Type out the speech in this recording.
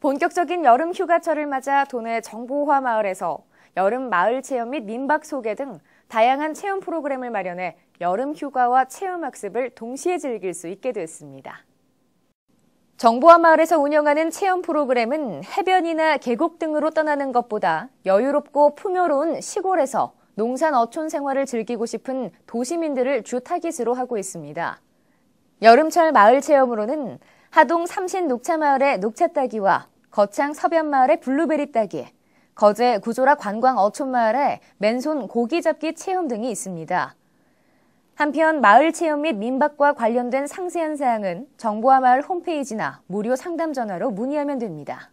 본격적인 여름 휴가철을 맞아 도내 정보화 마을에서 여름 마을 체험 및 민박 소개 등 다양한 체험 프로그램을 마련해 여름 휴가와 체험 학습을 동시에 즐길 수 있게 됐습니다. 정보화 마을에서 운영하는 체험 프로그램은 해변이나 계곡 등으로 떠나는 것보다 여유롭고 풍요로운 시골에서 농산 어촌 생활을 즐기고 싶은 도시민들을 주 타깃으로 하고 있습니다. 여름철 마을 체험으로는 하동 삼신 녹차마을의 녹차 따기와 거창 서변마을의 블루베리 따기, 거제 구조라 관광 어촌마을의 맨손 고기 잡기 체험 등이 있습니다. 한편 마을 체험 및 민박과 관련된 상세한 사항은 정보와 마을 홈페이지나 무료 상담 전화로 문의하면 됩니다.